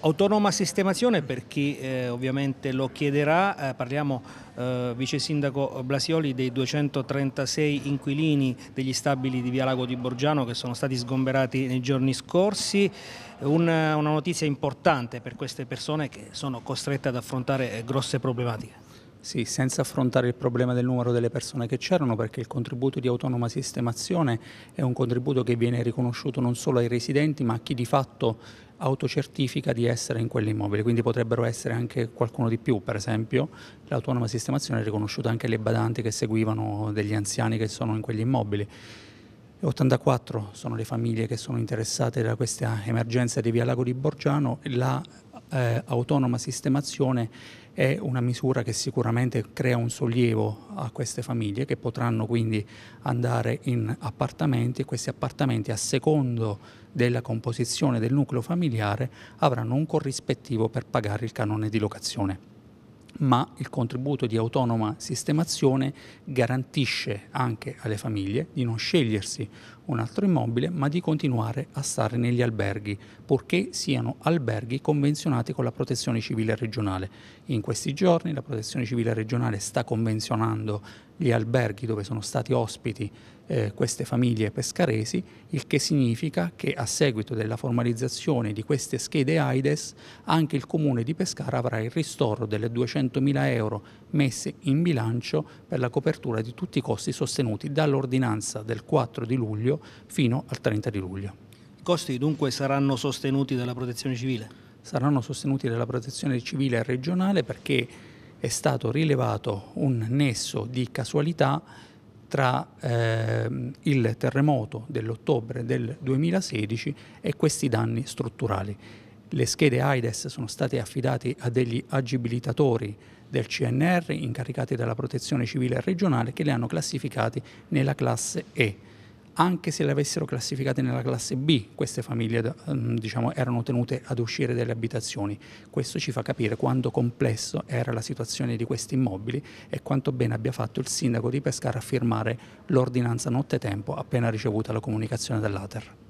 Autonoma sistemazione per chi eh, ovviamente lo chiederà, eh, parliamo eh, vice sindaco Blasioli dei 236 inquilini degli stabili di Via Lago di Borgiano che sono stati sgomberati nei giorni scorsi, una, una notizia importante per queste persone che sono costrette ad affrontare eh, grosse problematiche. Sì, senza affrontare il problema del numero delle persone che c'erano, perché il contributo di autonoma sistemazione è un contributo che viene riconosciuto non solo ai residenti, ma a chi di fatto autocertifica di essere in quell'immobile, quindi potrebbero essere anche qualcuno di più, per esempio l'autonoma sistemazione è riconosciuta anche alle badanti che seguivano degli anziani che sono in quegli immobili. 84 sono le famiglie che sono interessate da questa emergenza di Via Lago di Borgiano, la eh, autonoma sistemazione è una misura che sicuramente crea un sollievo a queste famiglie che potranno quindi andare in appartamenti e questi appartamenti a secondo della composizione del nucleo familiare avranno un corrispettivo per pagare il canone di locazione ma il contributo di autonoma sistemazione garantisce anche alle famiglie di non scegliersi un altro immobile, ma di continuare a stare negli alberghi, purché siano alberghi convenzionati con la Protezione Civile regionale. In questi giorni la Protezione Civile regionale sta convenzionando gli alberghi dove sono stati ospiti eh, queste famiglie pescaresi, il che significa che a seguito della formalizzazione di queste schede AIDES anche il comune di Pescara avrà il ristoro delle 200 400.000 euro messi in bilancio per la copertura di tutti i costi sostenuti dall'ordinanza del 4 di luglio fino al 30 di luglio. I costi dunque saranno sostenuti dalla protezione civile? Saranno sostenuti dalla protezione civile regionale perché è stato rilevato un nesso di casualità tra eh, il terremoto dell'ottobre del 2016 e questi danni strutturali le schede AIDES sono state affidate a degli agibilitatori del CNR incaricati dalla protezione civile regionale che le hanno classificate nella classe E. Anche se le avessero classificate nella classe B, queste famiglie eh, diciamo, erano tenute ad uscire dalle abitazioni. Questo ci fa capire quanto complesso era la situazione di questi immobili e quanto bene abbia fatto il sindaco di Pescara a firmare l'ordinanza nottetempo appena ricevuta la comunicazione dell'Ater.